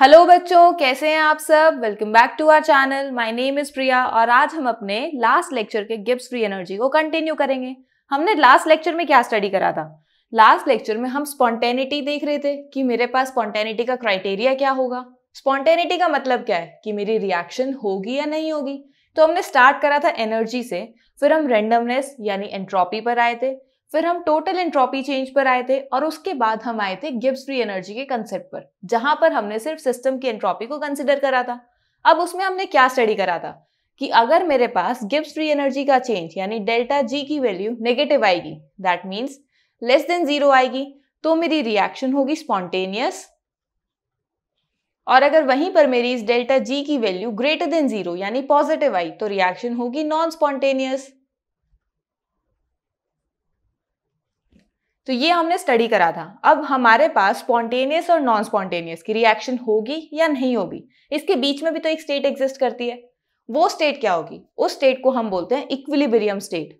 hello बच्चों कैसे हैं आप सब welcome back to our channel my name is Priya और आज हम अपने लास्ट लेक्चर के गिब्स फ्री एनर्जी को कंटिन्यू करेंगे हमने लास्ट लेक्चर में क्या स्टडी करा था लास्ट लेक्चर में हम स्पॉन्टेनिटी देख रहे थे कि मेरे पास स्पॉन्टेनिटी का क्राइटेरिया क्या होगा स्पॉन्टेनिटी का मतलब क्या है कि मेरी रिएक्शन होगी या नहीं होगी तो हमने स्टार्ट करा था एनर्जी से फिर हम रेंडमनेस यानी एंट्रॉपी पर आए थे फिर हम टोटल एंट्रोपी चेंज पर आए थे और उसके बाद हम आए थे गिब्स फ्री एनर्जी के कंसेप्ट पर जहां पर हमने सिर्फ सिस्टम की एंट्रोपी को कंसिडर करा था अब उसमें हमने क्या स्टडी करा था कि अगर मेरे पास गिब्स फ्री एनर्जी का चेंज यानी डेल्टा जी की वैल्यू नेगेटिव आएगी that means less than zero आएगी तो मेरी रिएक्शन होगी स्पॉन्टेनियस और अगर वहीं पर मेरी इस डेल्टा जी की वैल्यू ग्रेटर देन जीरो यानी पॉजिटिव आई तो रिएक्शन होगी नॉन स्पॉन्टेनियस तो ये हमने स्टडी करा था अब हमारे पास स्पॉन्टेनियस और नॉन स्पॉन्टेनियस की रिएक्शन होगी या नहीं होगी इसके बीच में भी तो एक स्टेट एग्जिस्ट करती है वो स्टेट क्या होगी उस स्टेट को हम बोलते हैं इक्विलिब्रियम स्टेट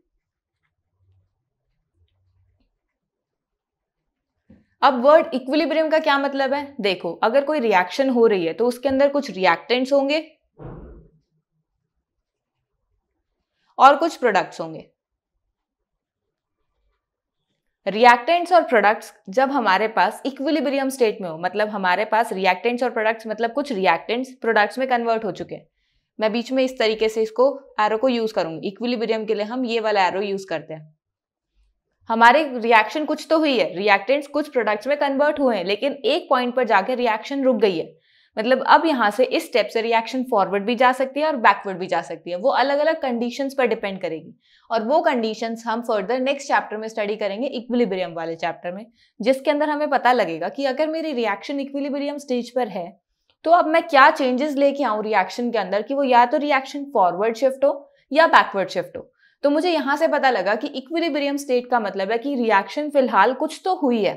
अब वर्ड इक्विलिब्रियम का क्या मतलब है देखो अगर कोई रिएक्शन हो रही है तो उसके अंदर कुछ रिएक्टेंट्स होंगे और कुछ प्रोडक्ट्स होंगे रिएक्टेंट्स और प्रोडक्ट्स जब हमारे पास इक्विलिब्रियम स्टेट में हो मतलब हमारे पास रिएक्टेंट्स और प्रोडक्ट्स मतलब कुछ रिएक्टेंट्स प्रोडक्ट्स में कन्वर्ट हो चुके हैं मैं बीच में इस तरीके से इसको एरो को यूज़ करूंगी इक्विलिब्रियम के लिए हम ये वाला एरो यूज़ करते हैं हमारे रिएक्शन कुछ तो हुई है रिएक्टेंट्स कुछ प्रोडक्ट्स में कन्वर्ट हुए हैं लेकिन एक पॉइंट पर जाकर रिएक्शन रुक गई है मतलब अब यहाँ से इस स्टेप से रिएक्शन फॉरवर्ड भी जा सकती है और बैकवर्ड भी जा सकती है वो अलग अलग कंडीशंस पर डिपेंड करेगी और वो कंडीशंस हम फर्दर नेक्स्ट चैप्टर में स्टडी करेंगे इक्विलिब्रियम वाले चैप्टर में जिसके अंदर हमें पता लगेगा कि अगर मेरी रिएक्शन इक्विलिब्रियम स्टेज पर है तो अब मैं क्या चेंजेस लेके आऊँ रिएक्शन के अंदर कि वो या तो रिएक्शन फॉरवर्ड शिफ्ट हो या बैकवर्ड शिफ्ट हो तो मुझे यहाँ से पता लगा कि इक्विलिब्रियम स्टेट का मतलब है कि रिएक्शन फिलहाल कुछ तो हुई है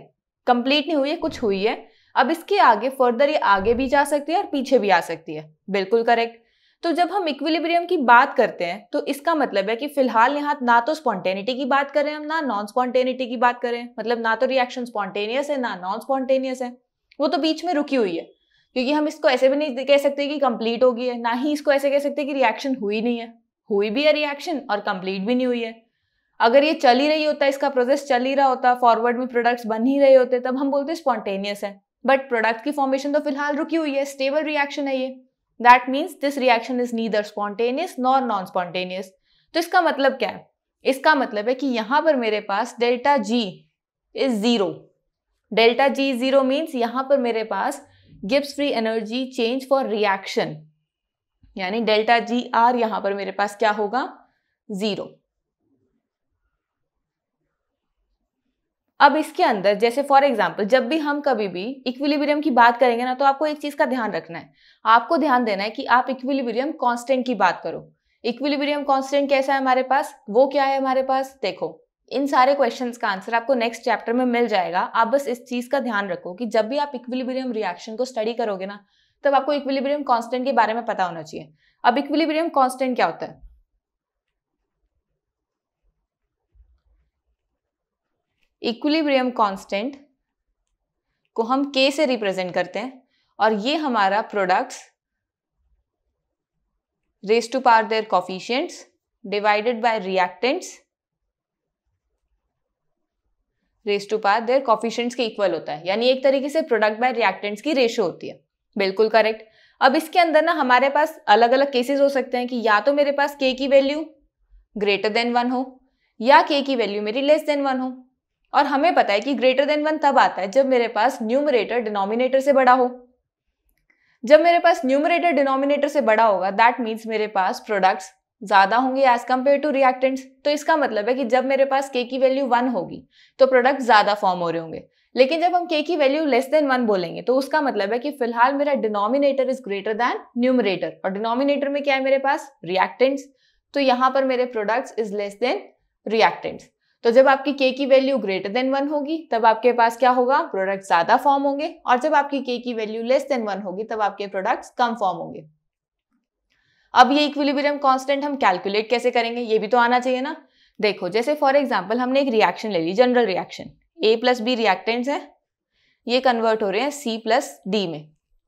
कंप्लीट नहीं हुई है कुछ हुई है अब इसके आगे फर्दर ये आगे भी जा सकती है और पीछे भी आ सकती है बिल्कुल करेक्ट तो जब हम इक्विलिब्रियम की बात करते हैं तो इसका मतलब है कि फिलहाल यहाँ ना तो स्पॉन्टेनिटी की बात करें हम ना नॉन स्पॉन्टेनिटी की बात करें मतलब ना तो रिएक्शन स्पॉन्टेनियस है ना नॉन स्पॉन्टेनियस है वो तो बीच में रुकी हुई है क्योंकि हम इसको ऐसे भी नहीं कह सकते कि कंप्लीट हो गई है ना ही इसको ऐसे कह सकते कि रिएक्शन हुई नहीं है हुई भी है रिएक्शन और कंप्लीट भी नहीं हुई है अगर ये चल ही रही होता इसका प्रोसेस चल ही रहा होता फॉरवर्ड में प्रोडक्ट्स बन ही रहे होते तब हम बोलते स्पॉन्टेनियस है बट प्रोडक्ट की फॉर्मेशन तो फिलहाल रुकी हुई है स्टेबल रिएक्शन है ये that means this reaction is neither spontaneous nor non spontaneous तो इसका मतलब क्या है इसका मतलब है कि यहां पर मेरे पास delta G is zero delta G zero means यहां पर मेरे पास Gibbs free energy change for reaction यानी डेल्टा जी आर यहां पर मेरे पास क्या होगा ज़ीरो अब इसके अंदर जैसे फॉर एग्जाम्पल जब भी हम कभी भी इक्विलिब्रियम की बात करेंगे ना तो आपको एक चीज़ का ध्यान रखना है आपको ध्यान देना है कि आप इक्विलिब्रियम कांस्टेंट की बात करो इक्विलिब्रियम कांस्टेंट कैसा है हमारे पास वो क्या है हमारे पास देखो इन सारे क्वेश्चन का आंसर आपको नेक्स्ट चैप्टर में मिल जाएगा आप बस इस चीज़ का ध्यान रखो कि जब भी आप इक्विलिब्रियम रिएक्शन को स्टडी करोगे ना तब आपको इक्विलिब्रियम कॉन्स्टेंट के बारे में पता होना चाहिए अब इक्विलिब्रियम कॉन्स्टेंट क्या होता है इक्विलिब्रियम कांस्टेंट को हम के से रिप्रेजेंट करते हैं और ये हमारा products raise to power their coefficients divided by reactants raise to power their coefficients के इक्वल होता है यानी एक तरीके से प्रोडक्ट बाय रिएक्टेंट्स की रेशो होती है बिल्कुल करेक्ट अब इसके अंदर ना हमारे पास अलग अलग केसेस हो सकते हैं कि या तो मेरे पास के की वैल्यू ग्रेटर देन वन हो या के की वैल्यू मेरी लेस देन वन हो और हमें पता है कि ग्रेटर देन वन तब आता है जब मेरे पास न्यूमरेटर डिनोमिनेटर से बड़ा हो जब मेरे पास न्यूमरेटर डिनोमिनेटर से बड़ा होगा दैट मीन्स मेरे पास प्रोडक्ट्स ज़्यादा होंगे एज कम्पेयर टू रिएक्टेंट्स तो इसका मतलब है कि जब मेरे पास के की वैल्यू वन होगी तो प्रोडक्ट ज़्यादा फॉर्म हो रहे होंगे लेकिन जब हम के की वैल्यू लेस देन वन बोलेंगे तो उसका मतलब है कि फिलहाल मेरा denominator is greater than numerator और डिनोमिनेटर में क्या है मेरे पास रिएक्टेंट्स तो यहाँ पर मेरे products is less than reactants तो जब आपकी के की वैल्यू ग्रेटर देन वन होगी तब आपके पास क्या होगा प्रोडक्ट ज्यादा फॉर्म होंगे और जब आपकी के की वैल्यू लेस देन वन होगी तब आपके प्रोडक्ट कम फॉर्म होंगे अब ये इक्विलिब्रियम कांस्टेंट हम कैलकुलेट कैसे करेंगे ये भी तो आना चाहिए ना देखो जैसे फॉर एग्जाम्पल हमने एक रिएक्शन ले ली general reaction A plus B reactants है ये कन्वर्ट हो रहे हैं सी प्लस डी में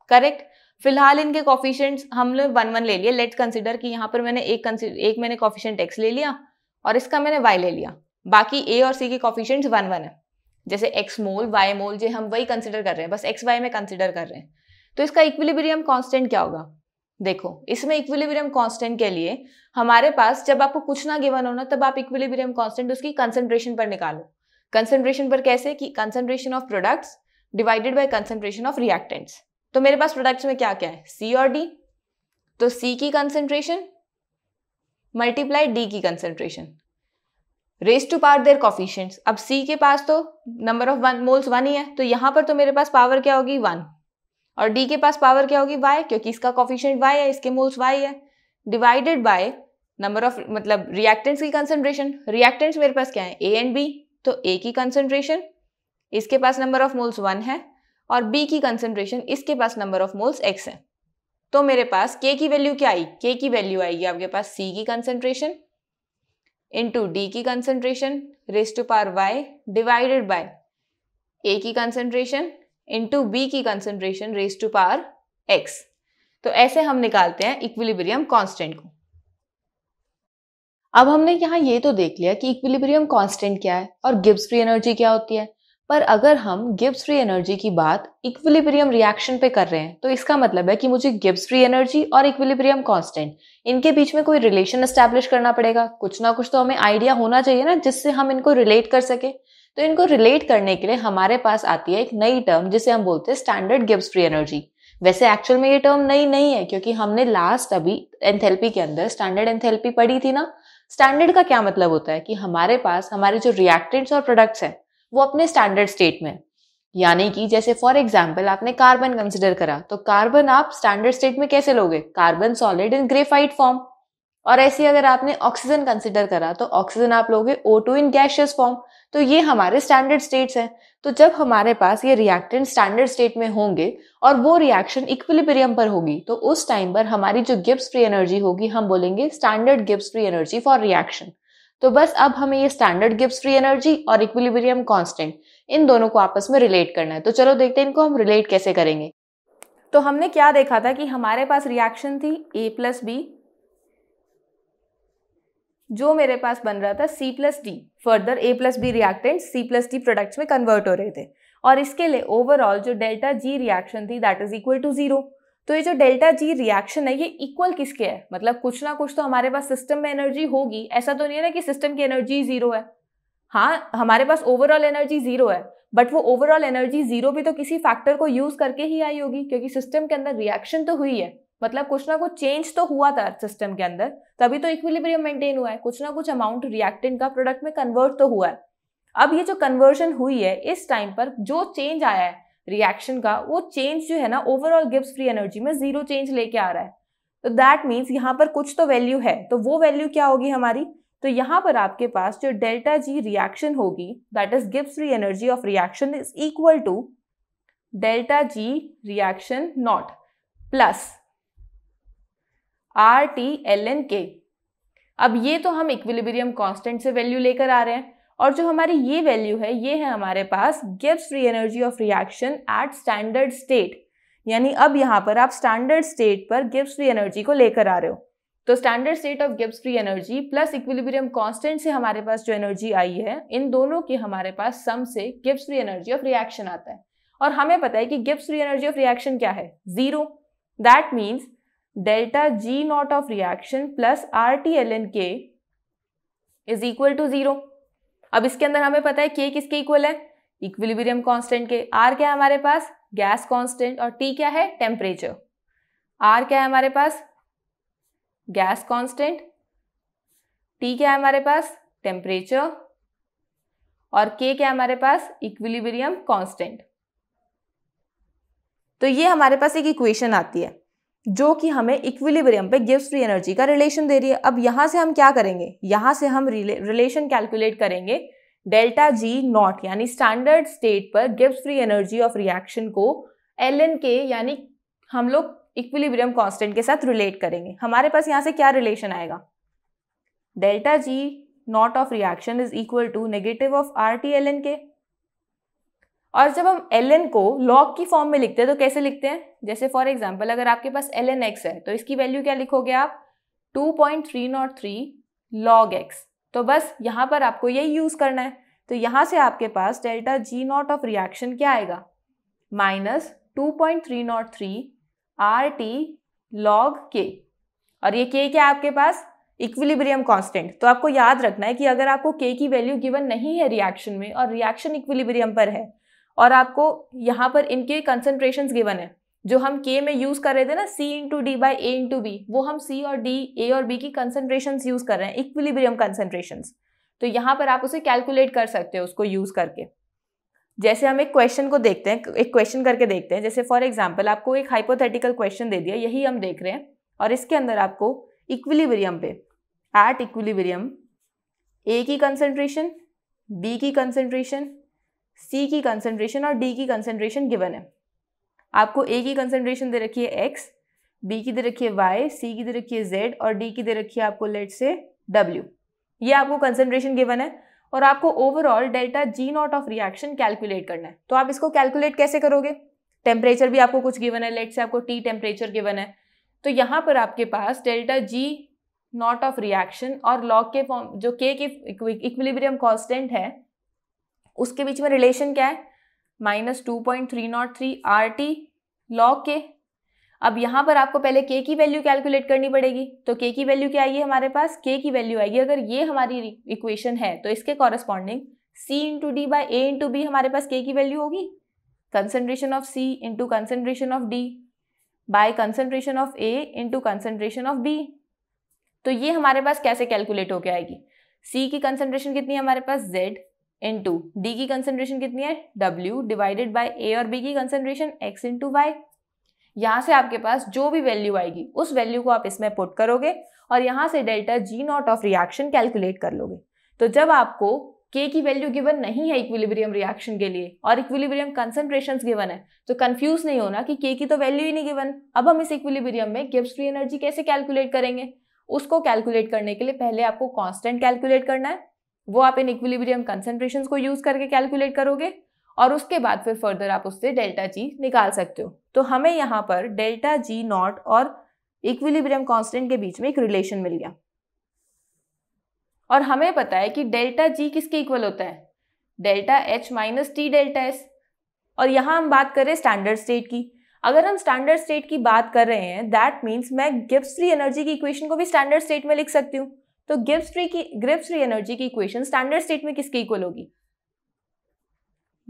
करेक्ट फिलहाल इनके कॉफिशियंट हमने वन वन ले लिए लेट कंसिडर कि यहाँ पर मैंने एक एक मैंने कॉफिशियंट एक्स ले लिया और इसका मैंने वाई ले लिया बाकी ए और सी के कॉफिशेंट्स वन वन है जैसे एक्स मोल वाई मोल जो हम वही कंसिडर कर रहे हैं बस एक्स वाई में कंसिडर कर रहे हैं तो इसका इक्विलिब्रियम कॉन्स्टेंट क्या होगा देखो इसमें इक्विलिब्रियम कॉन्स्टेंट के लिए हमारे पास जब आपको कुछ ना गिवन होना तब आप इक्विलिब्रियम कॉन्स्टेंट उसकी कंसंट्रेशन पर निकालो कंसंट्रेशन पर कैसे कि concentration of products divided by concentration of reactants तो मेरे पास प्रोडक्ट्स में क्या क्या है सी और डी तो सी की कंसंट्रेशन मल्टीप्लाई डी की concentration raise to power their coefficient अब सी के पास तो number of one moles one ही है तो यहां पर तो मेरे पास पावर क्या होगी वन और डी के पास पावर क्या होगी वाई क्योंकि इसका कॉफिशियंट वाई है इसके मोल्स वाई है डिवाइडेड बाय नंबर ऑफ मतलब रिएक्टेंट्स की कंसेंट्रेशन रिएक्टेंट्स मेरे पास क्या है ए एंड बी तो ए की कंसेंट्रेशन इसके पास नंबर ऑफ मोल्स वन है और बी की कंसेंट्रेशन इसके पास नंबर ऑफ मोल्स एक्स है तो मेरे पास के की वैल्यू क्या आई के की वैल्यू आएगी आपके पास सी की कंसेंट्रेशन इंटू डी की concentration raise to power Y divided by A की कंसनट्रेशन इंटू बी की concentration raise to power X तो ऐसे हम निकालते हैं इक्विलिब्रियम कांस्टेंट को अब हमने यहां ये तो देख लिया कि इक्विलिब्रियम कांस्टेंट क्या है और गिब्स फ्री एनर्जी क्या होती है पर अगर हम गिब्स फ्री एनर्जी की बात इक्विलिब्रियम रिएक्शन पे कर रहे हैं तो इसका मतलब है कि मुझे गिब्स फ्री एनर्जी और इक्विलिब्रियम कांस्टेंट इनके बीच में कोई रिलेशन एस्टैब्लिश करना पड़ेगा कुछ ना कुछ तो हमें आइडिया होना चाहिए ना जिससे हम इनको रिलेट कर सके तो इनको रिलेट करने के लिए हमारे पास आती है एक नई टर्म जिसे हम बोलते हैं स्टैंडर्ड गिब्स फ्री एनर्जी वैसे एक्चुअल में ये टर्म नई नहीं है क्योंकि हमने लास्ट अभी एंथेल्पी के अंदर स्टैंडर्ड एंथेल्पी पढ़ी थी ना स्टैंडर्ड का क्या मतलब होता है कि हमारे पास हमारे जो रिएक्टेंट्स और प्रोडक्ट्स हैं वो अपने स्टैंडर्ड स्टेट में यानी कि जैसे फॉर एग्जाम्पल आपने कार्बन कंसिडर करा तो कार्बन आप स्टैंडर्ड स्टेट में कैसे लोगे carbon solid in graphite form और ऐसे अगर आपने ऑक्सीजन कंसिडर करा तो ऑक्सीजन आप लोगे O two in gaseous form तो ये हमारे स्टैंडर्ड स्टेट्स हैं तो जब हमारे पास ये रिएक्टेंट स्टैंडर्ड स्टेट में होंगे और वो रिएक्शन इक्विलिब्रियम पर होगी तो उस टाइम पर हमारी जो गिब्स फ्री एनर्जी होगी हम बोलेंगे standard Gibbs free energy for reaction तो बस अब हमें ये स्टैंडर्ड गिब्स फ्री एनर्जी और इक्विलिब्रियम कांस्टेंट इन दोनों को आपस में रिलेट करना है तो चलो देखते हैं इनको हम रिलेट कैसे करेंगे तो हमने क्या देखा था कि हमारे पास रिएक्शन थी ए प्लस बी जो मेरे पास बन रहा था C plus D further A plus B reactant C plus D products में कन्वर्ट हो रहे थे और इसके लिए ओवरऑल जो डेल्टा जी रिएक्शन थी that is equal to zero तो ये जो डेल्टा जी रिएक्शन है ये इक्वल किसके है मतलब कुछ ना कुछ तो हमारे पास सिस्टम में एनर्जी होगी ऐसा तो नहीं है ना कि सिस्टम की एनर्जी जीरो है हाँ हमारे पास ओवरऑल एनर्जी जीरो है बट वो ओवरऑल एनर्जी जीरो भी तो किसी फैक्टर को यूज करके ही आई होगी क्योंकि सिस्टम के अंदर रिएक्शन तो हुई है मतलब कुछ ना कुछ चेंज तो हुआ था सिस्टम के अंदर तभी तो इक्विलिब्रियम मेंटेन हुआ है कुछ ना कुछ अमाउंट रिएक्टेंट का प्रोडक्ट में कन्वर्ट तो हुआ है अब ये जो कन्वर्जन हुई है इस टाइम पर जो चेंज आया है रिएक्शन का वो चेंज जो है ना ओवरऑल गिव्स फ्री एनर्जी में जीरो चेंज लेके आ रहा है तो दैट मीन्स यहाँ पर कुछ तो वैल्यू है तो वो वैल्यू क्या होगी हमारी तो यहाँ पर आपके पास जो डेल्टा जी रिएक्शन होगी दैट इज गिव्स free energy of reaction is equal to delta G reaction not plus R T L N K अब ये तो हम इक्विलिब्रियम कांस्टेंट से वैल्यू लेकर आ रहे हैं और जो हमारी ये वैल्यू है ये है हमारे पास गिव्स free energy of reaction at standard state यानी अब यहाँ पर आप स्टैंडर्ड स्टेट पर गिव्स फ्री एनर्जी को लेकर आ रहे हो तो standard state of Gibbs free energy plus equilibrium constant से हमारे पास जो एनर्जी आई है इन दोनों की हमारे पास सम से Gibbs free energy of reaction आता है और हमें पता है कि Gibbs free energy of reaction क्या है zero that means delta G not of reaction plus R T L N K is equal to zero अब इसके अंदर हमें पता है के किसके इक्वल है इक्विलिब्रियम कांस्टेंट के आर क्या है हमारे पास गैस कांस्टेंट और टी क्या है टेम्परेचर आर क्या है हमारे पास गैस कांस्टेंट टी क्या है हमारे पास टेम्परेचर और के क्या है हमारे पास इक्विलिब्रियम कांस्टेंट तो ये हमारे पास एक इक्वेशन आती है जो कि हमें इक्विलिब्रियम पे गिव्स फ्री एनर्जी का रिलेशन दे रही है अब यहाँ से हम क्या करेंगे यहाँ से हम रिलेशन कैलकुलेट करेंगे डेल्टा जी नॉट यानी स्टैंडर्ड स्टेट पर गिव्स फ्री एनर्जी ऑफ रिएक्शन को एल एन के यानी हम लोग इक्विलिब्रियम कांस्टेंट के साथ रिलेट करेंगे हमारे पास यहाँ से क्या रिलेशन आएगा delta G not of reaction is equal to negative of R T L N K और जब हम एल को लॉग की फॉर्म में लिखते हैं तो कैसे लिखते हैं जैसे फॉर एग्जाम्पल अगर आपके पास एल एन एक्स है तो इसकी वैल्यू क्या लिखोगे आप two point three not three log X तो बस यहाँ पर आपको यही यूज़ करना है तो यहाँ से आपके पास delta G not of reaction क्या आएगा minus two point three not three R T log K और ये के क्या आपके पास इक्विलिब्रियम कांस्टेंट तो आपको याद रखना है कि अगर आपको के की वैल्यू गिवन नहीं है रिएक्शन में और रिएक्शन इक्विलिब्रियम पर है और आपको यहाँ पर इनके कंसनट्रेशन गिवन है जो हम के में यूज कर रहे थे ना C into D by A into B वो हम सी और डी ए और बी की कंसनट्रेशन यूज कर रहे हैं इक्विलिब्रियम कंसनट्रेशन तो यहाँ पर आप उसे कैलकुलेट कर सकते हो उसको यूज करके जैसे हम एक क्वेश्चन को देखते हैं एक क्वेश्चन करके देखते हैं जैसे फॉर एग्जाम्पल आपको एक हाइपोथेटिकल क्वेश्चन दे दिया यही हम देख रहे हैं और इसके अंदर आपको इक्विलिब्रियम पे एट इक्विलिब्रियम ए की कंसनट्रेशन बी की कंसनट्रेशन सी की कंसनट्रेशन और डी की कंसनट्रेशन गिवन है आपको ए की कंसनट्रेशन दे रखी है एक्स बी की दे रखी है वाई सी की दे रखी है जेड और डी की दे रखी है आपको लेट से डब्ल्यू ये आपको कंसनट्रेशन गिवन है और आपको overall delta G not of reaction calculate करना है तो आप इसको कैलकुलेट कैसे करोगे टेम्परेचर भी आपको कुछ गिवन है लेट से आपको टी टेम्परेचर गिवन है तो यहाँ पर आपके पास delta G not of reaction और लॉग के फॉर्म जो के के इक्विलिब्रियम कॉन्स्टेंट है उसके बीच में रिलेशन क्या है minus two point three not three R T log K अब यहाँ पर आपको पहले के की वैल्यू कैलकुलेट करनी पड़ेगी तो के की वैल्यू क्या आएगी हमारे पास के की वैल्यू आएगी अगर ये हमारी इक्वेशन है तो इसके corresponding C into D by A into B हमारे पास के की वैल्यू होगी concentration of C into concentration of D by concentration of A into concentration of B तो ये हमारे पास कैसे कैलकुलेट होकर आएगी सी की कंसनट्रेशन कितनी है हमारे पास जेड इन टू डी की कंसेंट्रेशन कितनी है डब्ल्यू डिवाइडेड बाई ए और बी की कंसेंट्रेशन एक्स टू वाई यहाँ से आपके पास जो भी वैल्यू आएगी उस वैल्यू को आप इसमें पुट करोगे और यहाँ से delta G not of reaction calculate कर लोगे तो जब आपको के की वैल्यू गिवन नहीं है इक्विलिब्रियम रिएक्शन के लिए और इक्विलिब्रियम कंसंट्रेशन गिवन है तो कन्फ्यूज नहीं होना कि के की तो वैल्यू ही नहीं गिवन अब हम इस इक्विलिब्रियम में गिब्स फ्री एनर्जी कैसे कैलकुलेट करेंगे उसको कैलकुलेट करने के लिए पहले आपको कांस्टेंट कैलकुलेट करना है वो आप इन इक्विलिब्रियम कंसेंट्रेशन को यूज करके कैलकुलेट करोगे और उसके बाद फिर फर्दर आप उससे डेल्टा जी निकाल सकते हो तो हमें यहाँ पर डेल्टा जी नॉट और इक्विलिब्रियम कांस्टेंट के बीच में एक रिलेशन मिल गया और हमें पता है कि डेल्टा जी किसके इक्वल होता है delta H minus T delta S और यहाँ हम बात करें स्टैंडर्ड स्टेट की अगर हम स्टैंडर्ड स्टेट की बात कर रहे हैं दैट मीन्स मैं गिप्स फ्री एनर्जी की इक्वेशन को भी स्टैंडर्ड स्टेट में लिख सकती हूँ तो गिब्स फ्री की ग्रिप्स फ्री एनर्जी की इक्वेशन स्टैंडर्ड स्टेट में किसके इक्वल होगी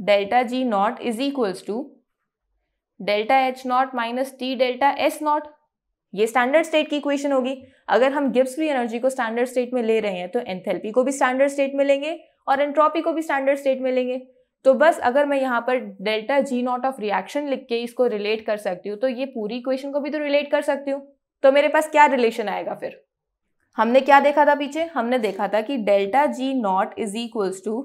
delta G not is equals to delta H not minus T delta S not ये स्टैंडर्ड स्टेट की इक्वेशन होगी अगर हम गिब्स फ्री एनर्जी को स्टैंडर्ड स्टेट में ले रहे हैं तो एंथेल्पी को भी स्टैंडर्ड स्टेट में लेंगे और एंट्रोपी को भी स्टैंडर्ड स्टेट में लेंगे तो बस अगर मैं यहाँ पर delta G not of reaction लिख के इसको रिलेट कर सकती हूँ तो ये पूरी इक्वेशन को भी तो रिलेट कर सकती हूँ तो मेरे पास क्या रिलेशन आएगा फिर हमने क्या देखा था पीछे हमने देखा था कि delta G not is equals to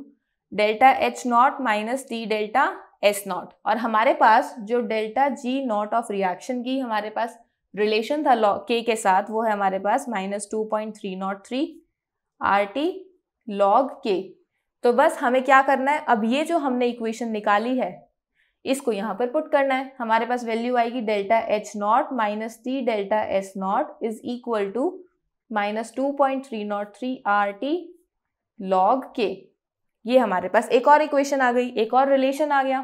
delta H not minus T delta S not और हमारे पास जो delta G not of reaction की हमारे पास रिलेशन था लॉ के के साथ वो है हमारे पास minus two point three not three R T log K तो बस हमें क्या करना है अब ये जो हमने इक्वेशन निकाली है इसको यहाँ पर पुट करना है हमारे पास वैल्यू आएगी delta H not minus T delta S not is equal to minus two point three not three R T log K ये हमारे पास एक और इक्वेशन आ गई एक और रिलेशन आ गया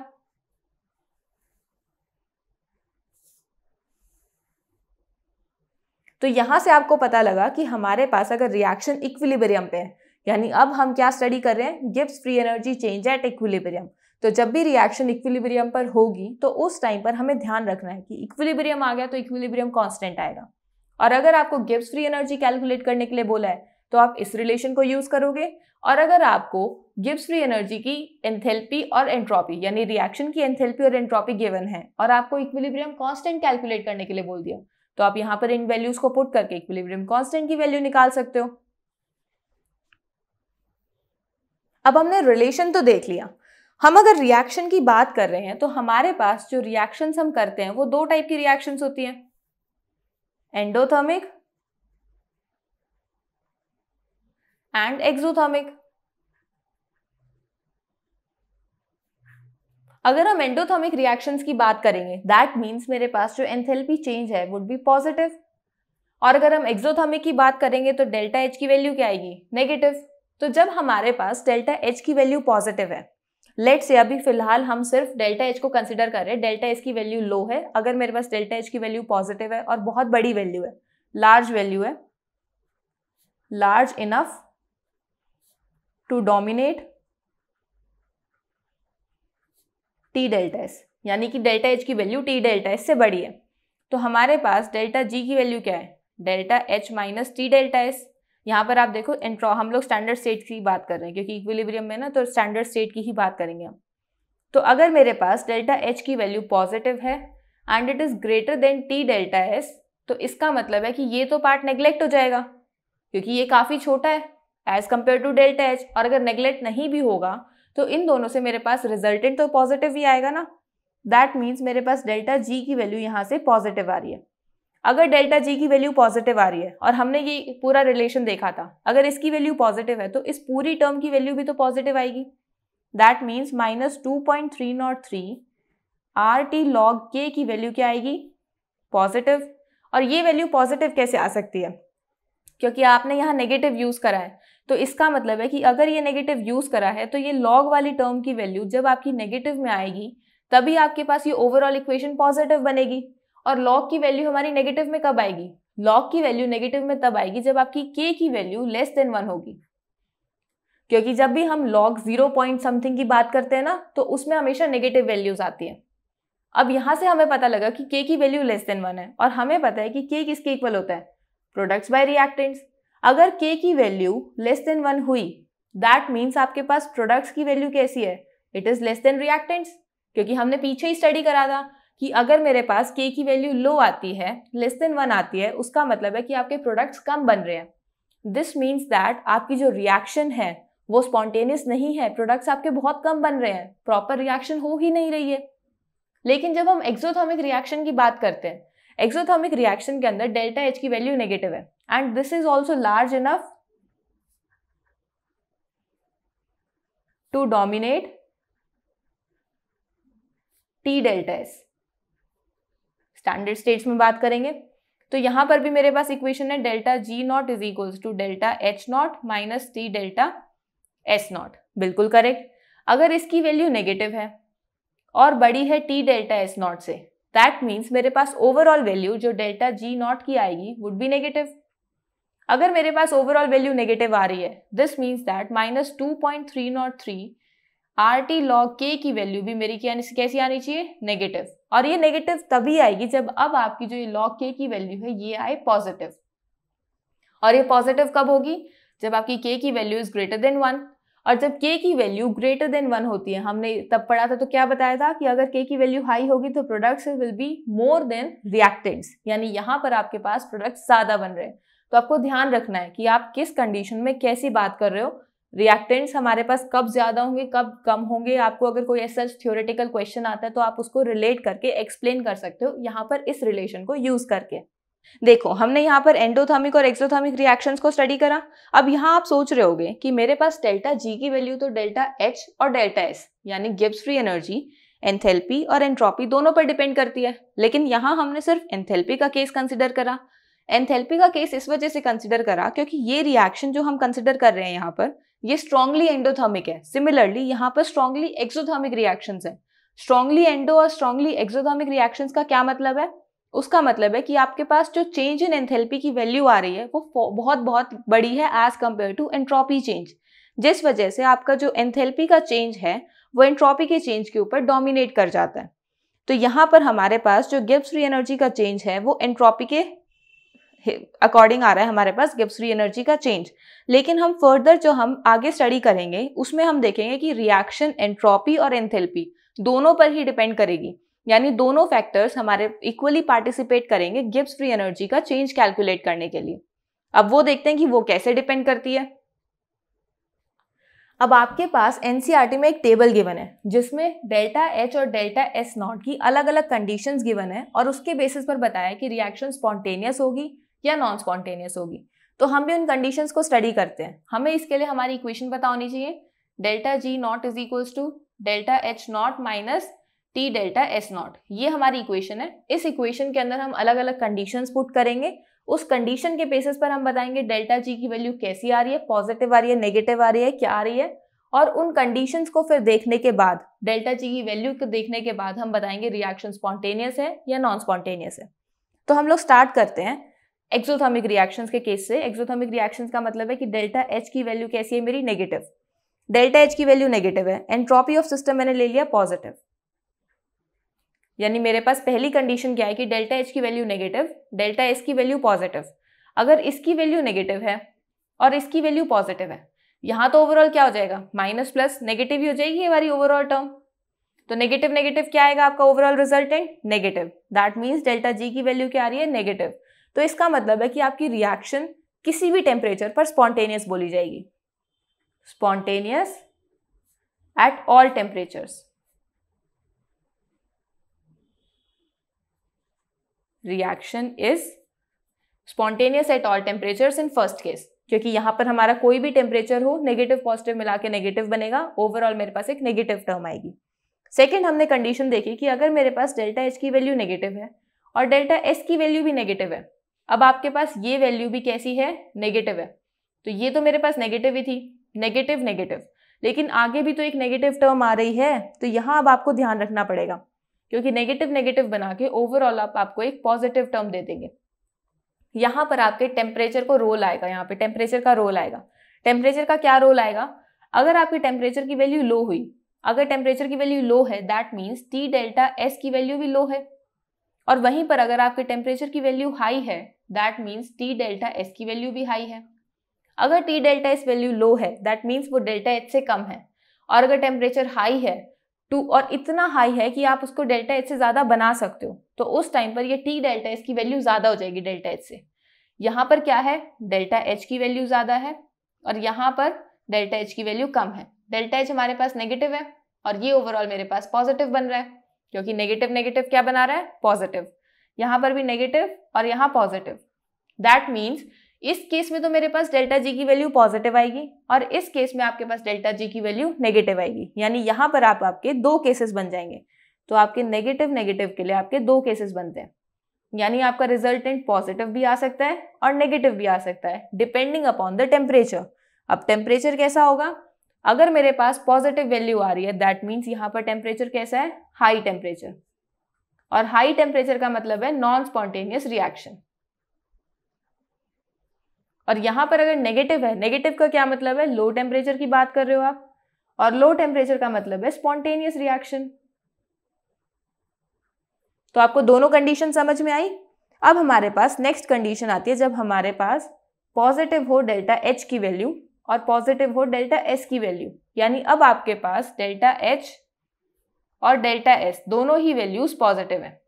तो यहां से आपको पता लगा कि हमारे पास अगर रिएक्शन इक्विलिब्रियम पे है यानी अब हम क्या स्टडी कर रहे हैं Gibbs free energy change at equilibrium तो जब भी रिएक्शन इक्विलिब्रियम पर होगी तो उस टाइम पर हमें ध्यान रखना है कि इक्विलिब्रियम आ गया तो इक्विलिब्रियम कांस्टेंट आएगा और अगर आपको गिब्स फ्री एनर्जी कैलकुलेट करने के लिए बोला है तो आप इस रिलेशन को यूज करोगे और अगर आपको गिब्स फ्री एनर्जी की एंथेल्पी और एंट्रोपी यानी रिएक्शन की एंथेल्पी और एंट्रोपी गिवन है और आपको इक्विलिब्रियम कांस्टेंट कैलकुलेट करने के लिए बोल दिया तो आप यहां पर इन वैल्यूज को पुट करके इक्विलिब्रियम कांस्टेंट की वैल्यू निकाल सकते हो अब हमने रिलेशन तो देख लिया हम अगर रिएक्शन की बात कर रहे हैं तो हमारे पास जो रिएक्शंस हम करते हैं वो दो टाइप की रिएक्शंस होती हैं एंडोथर्मिक एंड एक्सोथर्मिक अगर हम एंडोथर्मिक रिएक्शंस की बात करेंगे दैट मीन्स मेरे पास जो एंथेल्पी चेंज है वुड बी पॉजिटिव और अगर हम एक्सोथर्मिक की बात करेंगे तो डेल्टा एच की वैल्यू क्या आएगी नेगेटिव तो जब हमारे पास डेल्टा एच की वैल्यू पॉजिटिव है लेट से अभी फिलहाल हम सिर्फ डेल्टा एच को कंसिडर कर रहे हैं डेल्टा एच की वैल्यू लो है अगर मेरे पास डेल्टा एच की वैल्यू पॉजिटिव है और बहुत बड़ी वैल्यू है लार्ज वैल्यू है large enough to dominate T delta S यानी कि डेल्टा एच की वैल्यू टी डेल्टा एस से बड़ी है तो हमारे पास डेल्टा जी की वैल्यू क्या है delta H minus T delta S यहाँ पर आप देखो इंट्रो हम लोग स्टैंडर्ड स्टेट की बात कर रहे हैं क्योंकि इक्विलिब्रियम में ना तो स्टैंडर्ड स्टेट की ही बात करेंगे हम तो अगर मेरे पास डेल्टा एच की वैल्यू पॉजिटिव है and it is greater than T delta S तो इसका मतलब है कि ये तो पार्ट नेग्लेक्ट हो जाएगा क्योंकि ये काफ़ी छोटा है as compare to delta H और अगर नेग्लेक्ट नहीं भी होगा तो इन दोनों से मेरे पास रिजल्टेंट तो पॉजिटिव ही आएगा ना दैट मीन्स मेरे पास डेल्टा जी की वैल्यू यहाँ से पॉजिटिव आ रही है अगर डेल्टा जी की वैल्यू पॉजिटिव आ रही है और हमने ये पूरा रिलेशन देखा था अगर इसकी वैल्यू पॉजिटिव है तो इस पूरी टर्म की वैल्यू भी तो पॉजिटिव आएगी that means minus two point three not three R T log K की वैल्यू क्या आएगी पॉजिटिव और ये वैल्यू पॉजिटिव कैसे आ सकती है क्योंकि आपने यहाँ नेगेटिव यूज़ करा है तो इसका मतलब है कि अगर ये नेगेटिव यूज़ करा है तो ये लॉग वाली टर्म की वैल्यू जब आपकी नेगेटिव में आएगी तभी आपके पास ये ओवरऑल इक्वेशन पॉजिटिव बनेगी और लॉग की वैल्यू हमारी नेगेटिव में कब आएगी लॉग की वैल्यू नेगेटिव में तब आएगी जब आपकी के की वैल्यू लेस देन वन होगी क्योंकि जब भी हम लॉग जीरो पॉइंट समथिंग की बात करते हैं ना तो उसमें हमेशा नेगेटिव वैल्यूज आती है अब यहां से हमें पता लगा कि के की वैल्यू लेस देन वन है और हमें पता है कि के किसके इक्वल होता है प्रोडक्ट्स बाय रिएक्टेंट्स अगर के की वैल्यू लेस देन वन हुई दैट मीन्स आपके पास प्रोडक्ट्स की वैल्यू कैसी है it is less than reactants क्योंकि हमने पीछे ही स्टडी करा था कि अगर मेरे पास के की वैल्यू लो आती है लेस देन वन आती है उसका मतलब है कि आपके प्रोडक्ट्स कम बन रहे हैं दिस मीन्स दैट आपकी जो रिएक्शन है वो स्पॉन्टेनियस नहीं है प्रोडक्ट्स आपके बहुत कम बन रहे हैं प्रॉपर रिएक्शन हो ही नहीं रही है लेकिन जब हम एक्सोथॉमिक रिएक्शन की बात करते हैं एक्सोथॉमिक रिएक्शन के अंदर डेल्टा एच की वैल्यू नेगेटिव है and this is also large enough to dominate T delta S standard states में बात करेंगे तो यहाँ पर भी मेरे पास इक्वेशन है delta G not is equal to delta H not minus T delta S naught बिल्कुल करेक्ट अगर इसकी वैल्यू नेगेटिव है और बड़ी है टी डेल्टा एस नॉट से दैट मीन्स मेरे पास ओवरऑल वैल्यू जो डेल्टा जी नॉट की आएगी वुड बी नेगेटिव अगर मेरे पास ओवरऑल वैल्यू नेगेटिव आ रही है this means that minus two point three not three R T log K की वैल्यू भी मेरी क्या कैसी आनी चाहिए नेगेटिव और ये नेगेटिव तभी आएगी जब अब आपकी जो ये लॉग के की वैल्यू है ये आए पॉजिटिव और ये पॉजिटिव कब होगी जब आपकी के की value is greater than one और जब के की वैल्यू ग्रेटर देन वन होती है हमने तब पढ़ा था तो क्या बताया था कि अगर के की वैल्यू हाई होगी तो products will be more than reactants यानी यहाँ पर आपके पास प्रोडक्ट्स ज़्यादा बन रहे हैं तो आपको ध्यान रखना है कि आप किस कंडीशन में कैसी बात कर रहे हो रिएक्टेंट्स हमारे पास कब ज़्यादा होंगे कब कम होंगे आपको अगर कोई ऐसा थ्योरेटिकल क्वेश्चन आता है तो आप उसको रिलेट करके एक्सप्लेन कर सकते हो यहाँ पर इस रिलेशन को यूज़ करके देखो हमने यहाँ पर एंडोथर्मिक और एक्सोथर्मिक रिएक्शंस को स्टडी करा अब यहाँ आप सोच रहे होगे कि मेरे पास डेल्टा जी की वैल्यू तो डेल्टा एच और डेल्टा एस यानी गिब्स फ्री एनर्जी एंथेल्पी और एंट्रोपी दोनों पर डिपेंड करती है लेकिन यहाँ हमने सिर्फ एंथेल्पी का केस कंसिडर करा एंथेल्पी का केस इस वजह से कंसिडर करा क्योंकि ये रिएक्शन जो हम कंसिडर कर रहे हैं यहाँ पर ये स्ट्रांगली एंडोथर्मिक है सिमिलरली यहाँ पर स्ट्रांगली एक्सोथर्मिक रिएक्शन है स्ट्रांगली एंडो और स्ट्रांगली एक्सोथर्मिक रिएक्शन का क्या मतलब है उसका मतलब है कि आपके पास जो चेंज इन एंथेल्पी की वैल्यू आ रही है वो बहुत बहुत बड़ी है as compare to entropy change जिस वजह से आपका जो एंथेल्पी का चेंज है वो एंट्रोपी के चेंज के ऊपर डोमिनेट कर जाता है तो यहाँ पर हमारे पास जो गिब्स फ्री एनर्जी का चेंज है वो एंट्रोपी के अकॉर्डिंग आ रहा है हमारे पास गिब्स फ्री एनर्जी का चेंज लेकिन हम फर्दर जो हम आगे स्टडी करेंगे उसमें हम देखेंगे कि रिएक्शन एंट्रोपी और एंथेल्पी दोनों पर ही डिपेंड करेगी यानी दोनों फैक्टर्स हमारे इक्वली पार्टिसिपेट करेंगे गिब्स फ्री एनर्जी का चेंज कैलकुलेट करने के लिए अब वो देखते हैं कि वो कैसे डिपेंड करती है अब आपके पास एनसीईआरटी e में एक टेबल गिवन है जिसमें डेल्टा एच और डेल्टा एस नॉट की अलग अलग कंडीशंस गिवन है और उसके बेसिस पर बताया कि रिएक्शन स्पॉन्टेनियस होगी या नॉन स्पॉन्टेनियस होगी तो हम भी उन कंडीशंस को स्टडी करते हैं हमें इसके लिए हमारी इक्वेशन पता होनी चाहिए delta G not is equals to delta H not minus T delta S not ये हमारी इक्वेशन है इस इक्वेशन के अंदर हम अलग अलग कंडीशंस पुट करेंगे उस कंडीशन के बेसिस पर हम बताएंगे डेल्टा जी की वैल्यू कैसी आ रही है पॉजिटिव आ रही है नेगेटिव आ रही है क्या आ रही है और उन कंडीशंस को फिर देखने के बाद डेल्टा जी की वैल्यू को देखने के बाद हम बताएंगे रिएक्शन स्पॉन्टेनियस है या नॉन स्पॉन्टेनियस है तो हम लोग स्टार्ट करते हैं एक्सोथर्मिक रिएक्शंस के केस से एक्सोथर्मिक रिएक्शंस का मतलब है कि डेल्टा एच की वैल्यू कैसी है मेरी नेगेटिव डेल्टा एच की वैल्यू नेगेटिव है एंट्रॉपी ऑफ सिस्टम मैंने ले लिया पॉजिटिव यानी मेरे पास पहली कंडीशन क्या है कि डेल्टा एच की वैल्यू नेगेटिव डेल्टा एस की वैल्यू पॉजिटिव अगर इसकी वैल्यू नेगेटिव है और इसकी वैल्यू पॉजिटिव है यहाँ तो ओवरऑल क्या हो जाएगा माइनस प्लस नेगेटिव ही हो जाएगी हमारी ओवरऑल टर्म तो नेगेटिव नेगेटिव क्या आएगा आपका overall resultant negative that means delta G की वैल्यू क्या आ रही है नेगेटिव तो इसका मतलब है कि आपकी रिएक्शन किसी भी टेम्परेचर पर स्पॉन्टेनियस बोली जाएगी spontaneous at all temperatures reaction is spontaneous at all temperatures in first case क्योंकि यहां पर हमारा कोई भी टेम्परेचर हो नेगेटिव पॉजिटिव मिला के नेगेटिव बनेगा ओवरऑल मेरे पास एक नेगेटिव टर्म आएगी सेकेंड हमने कंडीशन देखी कि अगर मेरे पास डेल्टा एच की वैल्यू नेगेटिव है और डेल्टा एस की वैल्यू भी नेगेटिव है अब आपके पास ये वैल्यू भी कैसी है नेगेटिव है तो ये तो मेरे पास नेगेटिव ही थी नेगेटिव नेगेटिव लेकिन आगे भी तो एक नेगेटिव टर्म आ रही है तो यहाँ अब आपको ध्यान रखना पड़ेगा क्योंकि नेगेटिव नेगेटिव बना के ओवरऑल आप आपको एक पॉजिटिव टर्म दे देंगे यहाँ पर आपके टेम्परेचर को रोल आएगा यहाँ पे टेम्परेचर का रोल आएगा टेम्परेचर का क्या रोल आएगा अगर आपके टेम्परेचर की वैल्यू लो हुई अगर टेम्परेचर की वैल्यू लो है that means T delta S की वैल्यू भी लो है और वहीं पर अगर आपके टेम्परेचर की वैल्यू हाई है that means T delta S की वैल्यू भी हाई है अगर T delta S value low है दैट मीन्स वो डेल्टा एच से कम है और अगर टेम्परेचर हाई है टू और इतना हाई है कि आप उसको डेल्टा एच से ज़्यादा बना सकते हो तो उस टाइम पर ये टी डेल्टा एस की वैल्यू ज़्यादा हो जाएगी डेल्टा एच से यहाँ पर क्या है डेल्टा एच की वैल्यू ज़्यादा है और यहाँ पर डेल्टा एच की वैल्यू कम है डेल्टा एच हमारे पास नेगेटिव है और ये ओवरऑल मेरे पास पॉजिटिव बन रहा है क्योंकि नेगेटिव नेगेटिव क्या बना रहा है पॉजिटिव यहाँ पर भी नेगेटिव और यहाँ पॉजिटिव दैट मीन्स इस केस में तो मेरे पास डेल्टा जी की वैल्यू पॉजिटिव आएगी और इस केस में आपके पास डेल्टा जी की वैल्यू नेगेटिव आएगी यानी यहाँ पर आप आपके दो केसेस बन जाएंगे तो आपके नेगेटिव नेगेटिव के लिए आपके दो केसेस बनते हैं यानी आपका रिजल्टेंट पॉजिटिव भी आ सकता है और नेगेटिव भी आ सकता है डिपेंडिंग अपॉन द टेम्परेचर अब टेम्परेचर कैसा होगा अगर मेरे पास पॉजिटिव वैल्यू आ रही है दैट मीन्स यहाँ पर टेम्परेचर कैसा है हाई टेम्परेचर और हाई टेम्परेचर का मतलब है नॉन स्पॉन्टेनियस रिएक्शन और यहां पर अगर नेगेटिव है नेगेटिव का क्या मतलब है लो टेम्परेचर की बात कर रहे हो आप और लो टेम्परेचर का मतलब है स्पॉन्टेनियस रिएक्शन तो आपको दोनों कंडीशन समझ में आई अब हमारे पास नेक्स्ट कंडीशन आती है जब हमारे पास पॉजिटिव हो डेल्टा एच की वैल्यू और पॉजिटिव हो डेल्टा एस की वैल्यू यानी अब आपके पास डेल्टा एच और डेल्टा एस दोनों ही वैल्यूज पॉजिटिव हैं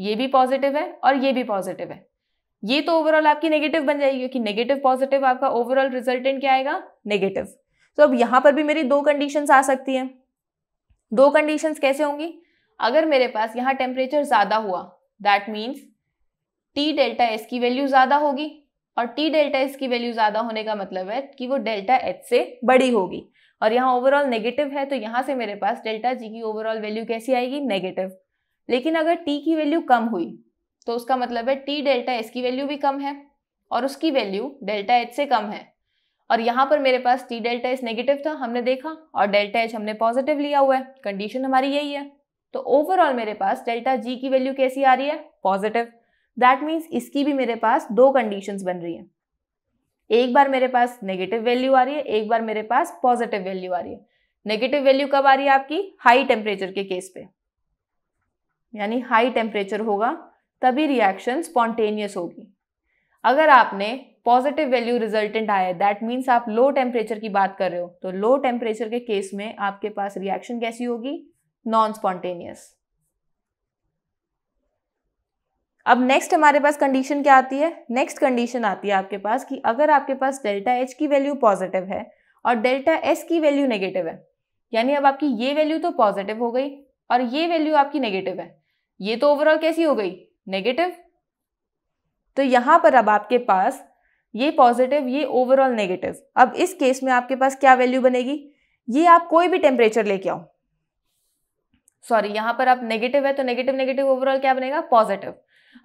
ये भी पॉजिटिव है और ये भी पॉजिटिव है ये तो ओवरऑल आपकी नेगेटिव बन जाएगी क्योंकि नेगेटिव पॉजिटिव आपका ओवरऑल रिजल्टेंट क्या आएगा नेगेटिव तो अब यहाँ पर भी मेरी दो कंडीशंस आ सकती हैं दो कंडीशंस कैसे होंगी अगर मेरे पास यहाँ टेम्परेचर ज़्यादा हुआ that means T delta S की वैल्यू ज़्यादा होगी और टी डेल्टा एस की वैल्यू ज़्यादा होने का मतलब है कि वो डेल्टा एच से बड़ी होगी और यहाँ ओवरऑल नेगेटिव है तो यहाँ से मेरे पास डेल्टा जी की ओवरऑल वैल्यू कैसी आएगी नेगेटिव लेकिन अगर टी की वैल्यू कम हुई तो उसका मतलब है टी डेल्टा एस की वैल्यू भी कम है और उसकी वैल्यू डेल्टा एच से कम है और यहाँ पर मेरे पास टी डेल्टा एस नेगेटिव था हमने देखा और डेल्टा एच हमने पॉजिटिव लिया हुआ है कंडीशन हमारी यही है तो ओवरऑल मेरे पास डेल्टा जी की वैल्यू कैसी आ रही है पॉजिटिव दैट मीन्स इसकी भी मेरे पास दो कंडीशंस बन रही हैं एक बार मेरे पास नेगेटिव वैल्यू आ रही है एक बार मेरे पास पॉजिटिव वैल्यू आ रही है नेगेटिव वैल्यू कब आ रही है आपकी हाई टेम्परेचर के केस पे यानी हाई टेम्परेचर होगा तभी रिएक्शन स्पॉन्टेनियस होगी अगर आपने पॉजिटिव वैल्यू रिजल्टेंट आया दैट मीन्स आप लो टेम्परेचर की बात कर रहे हो तो लो टेम्परेचर के केस में आपके पास रिएक्शन कैसी होगी नॉन स्पॉन्टेनियस अब नेक्स्ट हमारे पास कंडीशन क्या आती है नेक्स्ट कंडीशन आती है आपके पास कि अगर आपके पास डेल्टा एच की वैल्यू पॉजिटिव है और डेल्टा एस की वैल्यू नेगेटिव है यानी अब आपकी ये वैल्यू तो पॉजिटिव हो गई और ये वैल्यू आपकी नेगेटिव है ये तो ओवरऑल कैसी हो गई नेगेटिव तो यहाँ पर अब आपके पास ये पॉजिटिव ये ओवरऑल नेगेटिव अब इस केस में आपके पास क्या वैल्यू बनेगी ये आप कोई भी टेम्परेचर लेके आओ सॉरी यहाँ पर आप नेगेटिव है तो नेगेटिव नेगेटिव ओवरऑल क्या बनेगा पॉजिटिव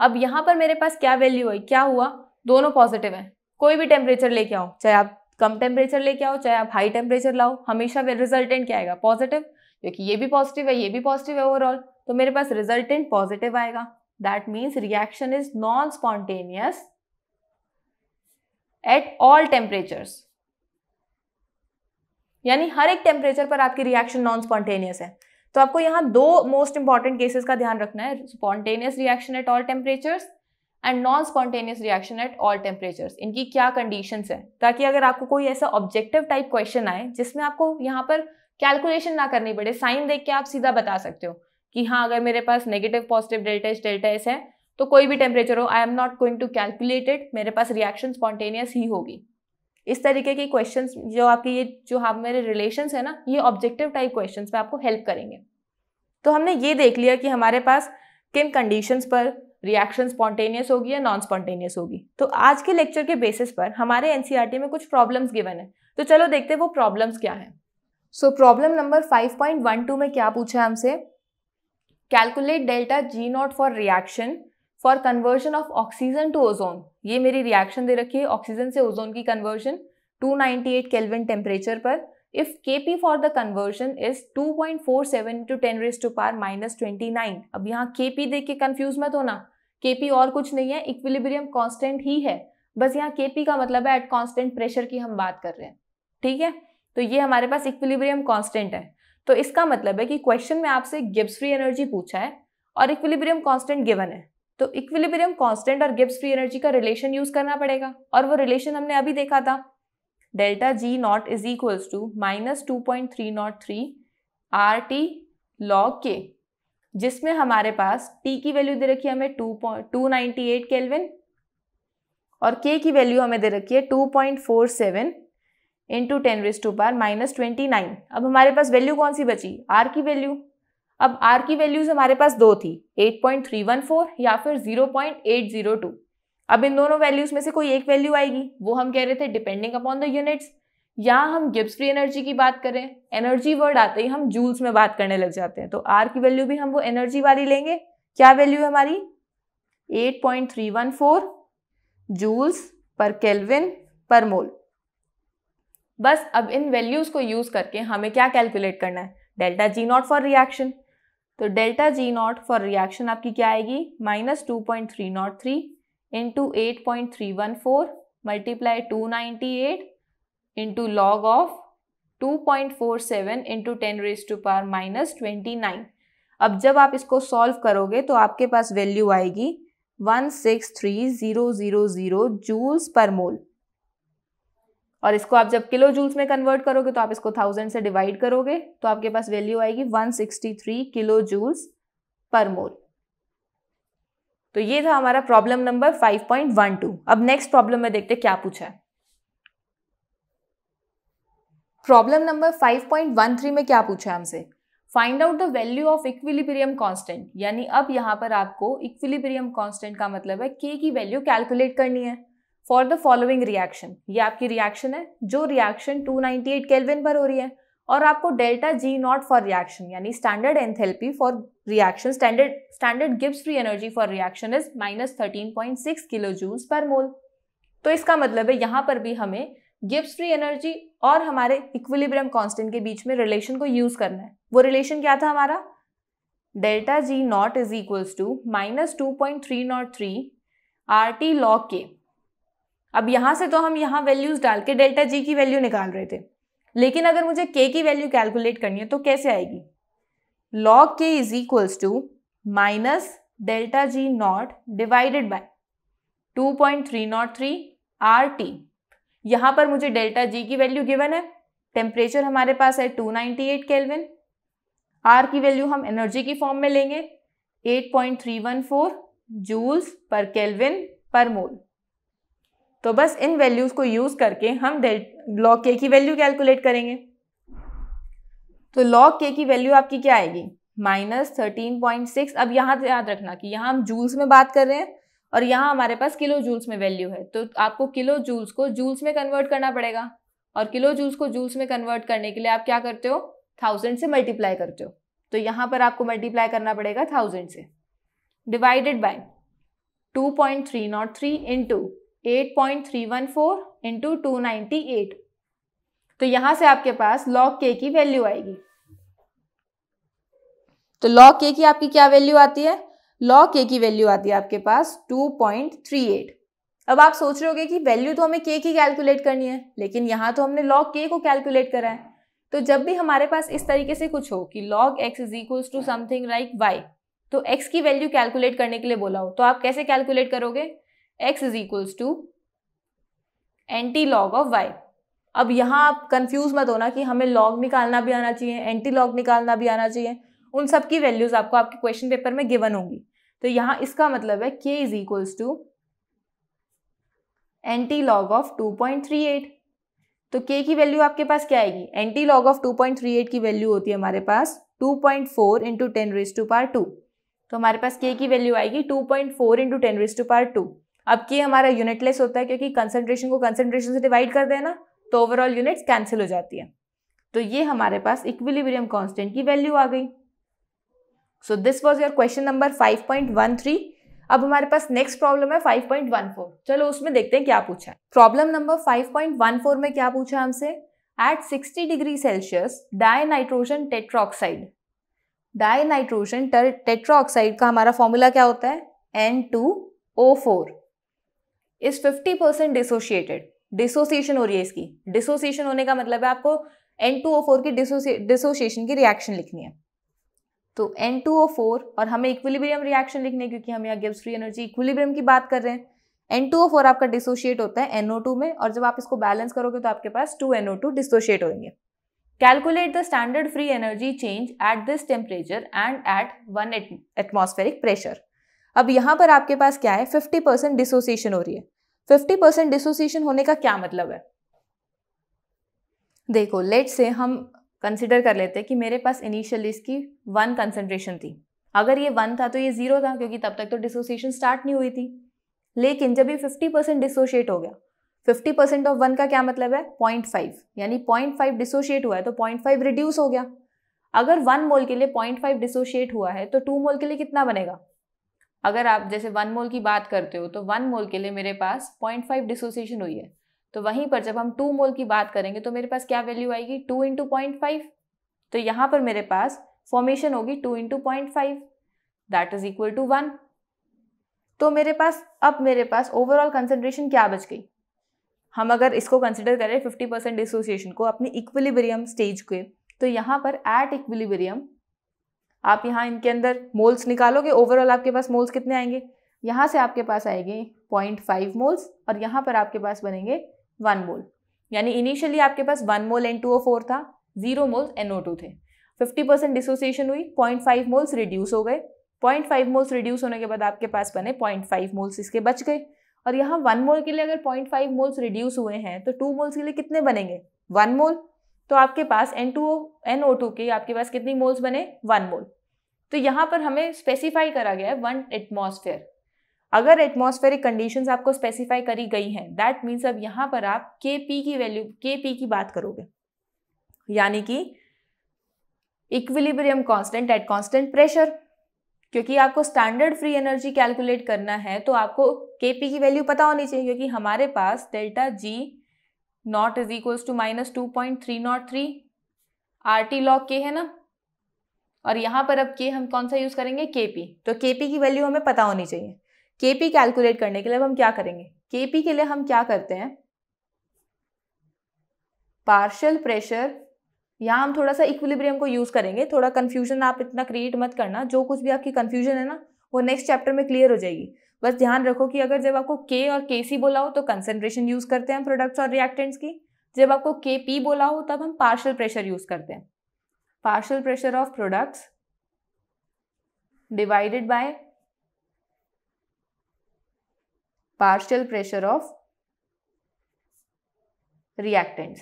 अब यहाँ पर मेरे पास क्या वैल्यू है क्या हुआ दोनों पॉजिटिव है कोई भी टेम्परेचर लेके आओ चाहे आप कम टेम्परेचर लेके आओ चाहे आप हाई टेम्परेचर लाओ हमेशा रिजल्टेंट क्या आएगा पॉजिटिव क्योंकि ये भी पॉजिटिव है ये भी पॉजिटिव है ओवरऑल तो मेरे पास रिजल्टेंट पॉजिटिव आएगा that means reaction is non spontaneous at all temperatures यानी हर एक टेम्परेचर पर आपकी रिएक्शन नॉन स्पॉन्टेनियस है तो आपको यहाँ दो मोस्ट इंपॉर्टेंट केसेस का ध्यान रखना है spontaneous reaction at all temperatures and non spontaneous reaction at all temperatures इनकी क्या कंडीशन है ताकि अगर आपको कोई ऐसा ऑब्जेक्टिव टाइप क्वेश्चन आए जिसमें आपको यहाँ पर कैलकुलेशन ना करनी पड़े साइन देख के आप सीधा बता सकते हो कि हाँ अगर मेरे पास negative positive delta S delta S है तो कोई भी टेम्परेचर हो I am not going to calculated मेरे पास रिएक्शन स्पॉन्टेनियस ही होगी इस तरीके के क्वेश्चंस जो आपके ये जो हाँ मेरे रिलेशंस है ना ये ऑब्जेक्टिव टाइप क्वेश्चंस में आपको हेल्प करेंगे तो हमने ये देख लिया कि हमारे पास किन कंडीशंस पर रिएक्शन स्पॉन्टेनियस होगी या नॉन स्पॉन्टेनियस होगी तो आज के लेक्चर के बेसिस पर हमारे एन e में कुछ प्रॉब्लम्स गिवन है तो चलो देखते वो प्रॉब्लम्स क्या है सो प्रॉब्लम नंबर फाइव में क्या पूछा है हमसे calculate delta G naught for reaction for conversion of oxygen to ozone ये मेरी रिएक्शन दे रखी है ऑक्सीजन से ओजोन की कन्वर्जन 298 केल्विन टेम्परेचर पर if K P for the conversion is two point four seven two ten raise to power minus twenty nine अब यहाँ के पी देख के कन्फ्यूज मत होना के पी और कुछ नहीं है इक्विलिब्रियम कॉन्स्टेंट ही है बस यहाँ के पी का मतलब है एट कॉन्स्टेंट प्रेशर की हम बात कर रहे हैं ठीक है तो ये हमारे पास इक्विलिब्रियम कॉन्स्टेंट है तो इसका मतलब है कि क्वेश्चन में आपसे गिब्स फ्री एनर्जी पूछा है और इक्विलिब्रियम कॉन्स्टेंट गिवन है तो इक्विलिब्रियम कांस्टेंट और गिब्स फ्री एनर्जी का रिलेशन यूज करना पड़ेगा और वो रिलेशन हमने अभी देखा था delta G not is equals to minus two point three not three R T log K जिसमें हमारे पास टी की वैल्यू दे रखी है हमें two point two ninety eight kelvin और के की वैल्यू हमें दे रखी है two point four seven into ten raise to power minus twenty nine अब हमारे पास वैल्यू कौन सी बची आर की वैल्यू अब आर की वैल्यूज हमारे पास दो थी 8.314 या फिर 0.802 अब इन दोनों वैल्यूज में से कोई एक वैल्यू आएगी वो हम कह रहे थे डिपेंडिंग अपॉन द यूनिट्स या हम गिब्स फ्री एनर्जी की बात करें एनर्जी वर्ड आते ही हम जूल्स में बात करने लग जाते हैं तो आर की वैल्यू भी हम वो एनर्जी वाली लेंगे क्या वैल्यू है हमारी 8.314 जूल्स पर केल्विन पर मोल बस अब इन वैल्यूज को यूज करके हमें क्या कैलकुलेट करना है delta G naught for reaction तो delta G naught for reaction आपकी क्या आएगी minus two point three not three into eight point three one four multiply two ninety eight into log of two point four seven into ten raise to power minus twenty nine अब जब आप इसको solve करोगे तो आपके पास value आएगी one six three zero zero zero joules पर मोल और इसको आप जब किलो जूल्स में कन्वर्ट करोगे तो आप इसको थाउजेंड से डिवाइड करोगे तो आपके पास वैल्यू आएगी 163 किलो जूल्स पर मोल तो ये था हमारा प्रॉब्लम नंबर 5.12 अब नेक्स्ट प्रॉब्लम में देखते क्या पूछा है प्रॉब्लम नंबर 5.13 में क्या पूछा है हमसे find out the value of equilibrium constant यानी अब यहां पर आपको इक्विलिब्रियम कॉन्स्टेंट का मतलब है के की वैल्यू कैलकुलेट करनी है फॉर द फॉलोइंग रिएक्शन ये आपकी रिएक्शन है जो रिएक्शन 298 केल्विन पर हो रही है और आपको delta G naught for reaction यानी standard enthalpy for reaction standard standard गिव्स free energy for reaction is minus thirteen point six kilo joules per mole तो इसका मतलब है यहाँ पर भी हमें गिव्स फ्री एनर्जी और हमारे इक्विलिब्रियम कांस्टेंट के बीच में रिलेशन को यूज करना है वो रिलेशन क्या था हमारा delta G not is equals to minus two point three not three R T log K अब यहाँ से तो हम यहाँ वैल्यूज़ डाल के डेल्टा जी की वैल्यू निकाल रहे थे लेकिन अगर मुझे के की वैल्यू कैलकुलेट करनी है तो कैसे आएगी log K is equals to minus delta G naught divided by 2.303 T यहाँ पर मुझे डेल्टा जी की वैल्यू गिवन है टेम्परेचर हमारे पास है 298 केल्विन आर की वैल्यू हम एनर्जी की फॉर्म में लेंगे 8.314 जूल्स पर केलविन पर मोल तो बस इन वैल्यूज़ को यूज़ करके हम लॉग के की वैल्यू कैलकुलेट करेंगे तो लॉग के की वैल्यू आपकी क्या आएगी माइनस थर्टीन पॉइंट सिक्स अब यहाँ याद रखना कि यहाँ हम जूल्स में बात कर रहे हैं और यहाँ हमारे पास किलो जूल्स में वैल्यू है तो आपको किलो जूल्स को जूल्स में कन्वर्ट करना पड़ेगा और किलो जूल्स को जूल्स में कन्वर्ट करने के लिए आप क्या करते हो थाउजेंड से मल्टीप्लाई करते हो तो यहाँ पर आपको मल्टीप्लाई करना पड़ेगा थाउजेंड से divided by two point three not three into eight point three one four into two ninety eight तो यहां से आपके पास लॉग के की वैल्यू आएगी तो लॉग के की आपकी क्या वैल्यू आती है लॉग के की वैल्यू आती है आपके पास टू पॉइंट थ्री एट अब आप सोच रहे हो कि वैल्यू तो हमें के की कैलकुलेट करनी है लेकिन यहां तो हमने लॉग के को कैलकुलेट करा है तो जब भी हमारे पास इस तरीके से कुछ हो कि log x is equals to something like y तो एक्स की वैल्यू कैलकुलेट करने के लिए बोला हो तो आप कैसे कैलकुलेट करोगे x is equals to antilog of y अब यहाँ आप कंफ्यूज मत होना कि हमें लॉग निकालना भी आना चाहिए एंटी लॉग निकालना भी आना चाहिए उन सब की वैल्यूज आपको आपके क्वेश्चन पेपर में गिवन होंगी तो यहाँ इसका मतलब है K is equals to antilog of two point three eight तो के की वैल्यू आपके पास क्या आएगी antilog of two point three eight की वैल्यू होती है हमारे पास two point four into ten raise to power two तो हमारे पास के की वैल्यू आएगी two point four into ten raise to power two अब के हमारा यूनिटलेस होता है क्योंकि कंसनट्रेशन को कंसनट्रेशन से डिवाइड कर देना तो ओवरऑल यूनिट्स कैंसिल हो जाती है तो ये हमारे पास इक्विलिब्रियम कांस्टेंट की वैल्यू आ गई so this was your question number 5.13 अब हमारे पास नेक्स्ट प्रॉब्लम है 5.14 चलो उसमें देखते हैं क्या पूछा है प्रॉब्लम नंबर 5.14 में क्या पूछा हमसे at 60 degree Celsius dinitrogen tetroxide dinitrogen tetroxide का हमारा फॉर्मूला क्या होता है N two O four is fifty percent dissociated dissociation हो रही है इसकी डिसोसिएशन होने का मतलब है आपको एन टू ओ फोर की डिसोसिएशन की रिएक्शन लिखनी है तो एन टू ओ फोर और हमें इक्विलिब्रियम रिएक्शन लिखनी है क्योंकि हम यहाँ गिब्स फ्री एनर्जी इक्विलिब्रियम की बात कर रहे हैं एन टू ओ फोर आपका डिसोशिएट होता है एनओ टू में और जब आप इसको बैलेंस करोगे तो आपके पास टू एनओ टू डिसोशिएट होंगे calculate the standard free energy change at this temperature and at one atmospheric pressure अब यहाँ पर आपके पास क्या है फिफ्टी परसेंट डिसोसिएशन हो रही है फिफ्टी परसेंट डिसोसिएशन होने का क्या मतलब है देखो लेट से हम कंसिडर कर लेते हैं कि मेरे पास इनिशियली इसकी वन कंसनट्रेशन थी अगर ये वन था तो ये जीरो था क्योंकि तब तक तो डिसोसिएशन स्टार्ट नहीं हुई थी लेकिन जब ये फिफ्टी परसेंट डिसोशिएट हो गया फिफ्टी परसेंट ऑफ वन का क्या मतलब है पॉइंट फाइव यानी पॉइंट फाइव डिसोशिएट हुआ है तो पॉइंट फाइव रिड्यूस हो गया अगर वन मोल के लिए पॉइंट फाइव डिसोशिएट हुआ है तो टू मोल के लिए कितना बनेगा अगर आप जैसे वन मोल की बात करते हो तो वन मोल के लिए मेरे पास पॉइंट फाइव डिसोसिएशन हुई है तो वहीं पर जब हम टू मोल की बात करेंगे तो मेरे पास क्या वैल्यू आएगी टू इंटू पॉइंट फाइव तो यहाँ पर मेरे पास फॉर्मेशन होगी two into point five that is equal to one तो मेरे पास अब मेरे पास ओवरऑल कंसनट्रेशन क्या बच गई हम अगर इसको कंसिडर करें फिफ्टी परसेंट डिसोसिएशन को अपनी इक्विलिब्रियम स्टेज के तो यहाँ पर एट इक्विलिब्रियम आप यहाँ इनके अंदर मोल्स निकालोगे ओवरऑल आपके पास मोल्स कितने आएंगे यहाँ से आपके पास आएंगे पॉइंट फाइव मोल्स और यहाँ पर आपके पास बनेंगे वन मोल यानी इनिशियली आपके पास one mole N two O four था zero moles N O two थे फिफ्टी परसेंट डिसोसिएशन हुई पॉइंट फाइव मोल्स रिड्यूस हो गए पॉइंट फाइव मोल्स रिड्यूस होने के बाद आपके पास बने पॉइंट फाइव मोल्स इसके बच गए और यहाँ वन मोल के लिए अगर पॉइंट फाइव मोल्स रिड्यूस हुए हैं तो टू मोल्स के लिए कितने बनेंगे वन मोल तो आपके पास N two N O two के आपके पास कितनी मोल्स बने वन मोल तो यहाँ पर हमें स्पेसिफाई करा गया है वन एटमोसफेयर अगर एटमोसफेयरिक कंडीशन आपको स्पेसिफाई करी गई हैं दैट मीन्स अब यहाँ पर आप के पी की वैल्यू के पी की बात करोगे यानी कि equilibrium constant at constant pressure क्योंकि आपको स्टैंडर्ड फ्री एनर्जी कैलकुलेट करना है तो आपको के पी की वैल्यू पता होनी चाहिए क्योंकि हमारे पास delta G not is equals to minus two point three not three R T log K है ना और यहाँ पर अब के हम कौन सा यूज़ करेंगे के पी तो के पी की वैल्यू हमें पता होनी चाहिए के पी कैलकुलेट करने के लिए अब हम क्या करेंगे के पी के लिए हम क्या करते हैं पार्शल प्रेशर यहाँ हम थोड़ा सा इक्विलिब्रियम को यूज़ करेंगे थोड़ा कन्फ्यूजन आप इतना क्रिएट मत करना जो कुछ भी आपकी कन्फ्यूजन है ना वो नेक्स्ट चैप्टर में क्लियर हो जाएगी बस ध्यान रखो कि अगर जब आपको के और के सी बोला हो तो कंसेंट्रेशन यूज़ करते हैं प्रोडक्ट्स और रिएक्टेंट्स की जब आपको के पी बोला हो तब हम पार्शल प्रेशर यूज़ करते हैं partial pressure of products divided by partial pressure of reactants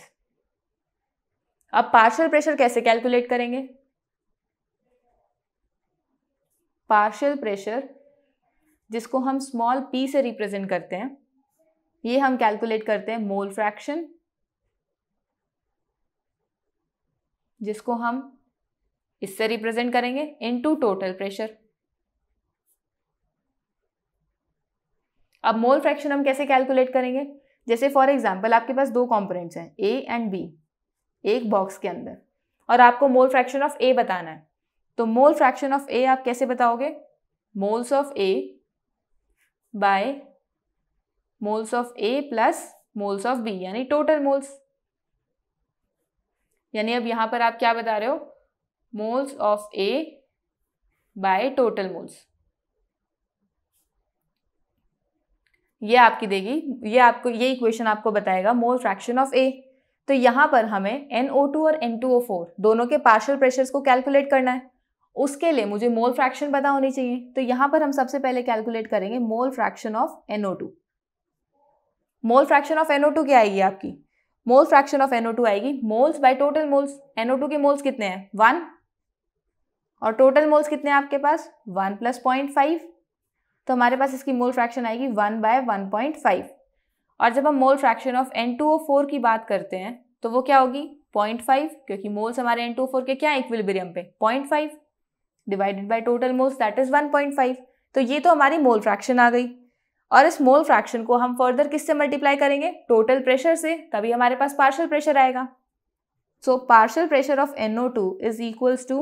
अब पार्शल प्रेशर कैसे कैलकुलेट करेंगे पार्शल प्रेशर जिसको हम स्मॉल पी से रिप्रेजेंट करते हैं ये हम कैलकुलेट करते हैं मोल फ्रैक्शन जिसको हम इससे रिप्रेजेंट करेंगे इनटू टोटल प्रेशर अब मोल फ्रैक्शन हम कैसे कैलकुलेट करेंगे जैसे फॉर एग्जांपल आपके पास दो कंपोनेंट्स हैं ए एंड बी एक बॉक्स के अंदर और आपको मोल फ्रैक्शन ऑफ ए बताना है तो मोल फ्रैक्शन ऑफ ए आप कैसे बताओगे moles of A by moles of A plus moles of B यानी टोटल मोल्स यानी अब यहां पर आप क्या बता रहे हो moles of A by total moles ये आपकी देगी ये आपको ये इक्वेशन आपको बताएगा मोल फ्रैक्शन ऑफ ए तो यहां पर हमें NO2 और N2O4 दोनों के पार्शियल प्रेशर्स को कैलकुलेट करना है उसके लिए मुझे मोल फ्रैक्शन पता होनी चाहिए तो यहां पर हम सबसे पहले कैलकुलेट करेंगे mole fraction of NO two mole fraction of NO two क्या आएगी आपकी mole fraction of NO two आएगी moles by total moles NO two के मोल्स कितने हैं वन और टोटल मोल्स कितने हैं आपके पास वन प्लस पॉइंट फाइव तो हमारे पास इसकी मोल फ्रैक्शन आएगी one by one point five और जब हम mole fraction of N two O four की बात करते हैं तो वो क्या होगी पॉइंट फाइव क्योंकि मोल्स हमारे एन टू ओ फोर के क्या इक्विलिब्रियम पे point five divided by total moles that is five तो ये तो हमारी मोल फ्रैक्शन आ गई और इस मोल फ्रैक्शन को हम फर्दर किससे मल्टीप्लाई करेंगे टोटल प्रेशर से तभी हमारे पास पार्शल प्रेशर आएगा so partial pressure of O two is equals to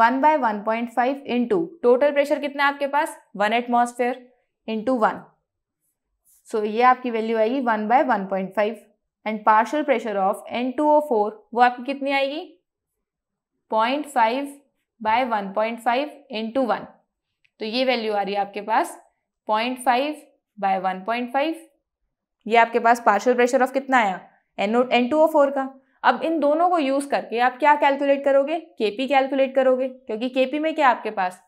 one by one point five into total pressure कितना आपके पास one atmosphere into one so ये आपकी वैल्यू आएगी one by one point five and partial pressure of N two O four वो आपकी कितनी आएगी point five by 1.5 point five into one तो ये वैल्यू आ रही है आपके पास 0.5 फाइव बाय वन ये आपके पास पार्शियल प्रेशर ऑफ कितना आया N N two O four का अब इन दोनों को यूज़ करके आप क्या कैलकुलेट करोगे के पी कैलकुलेट करोगे क्योंकि के पी में क्या आपके पास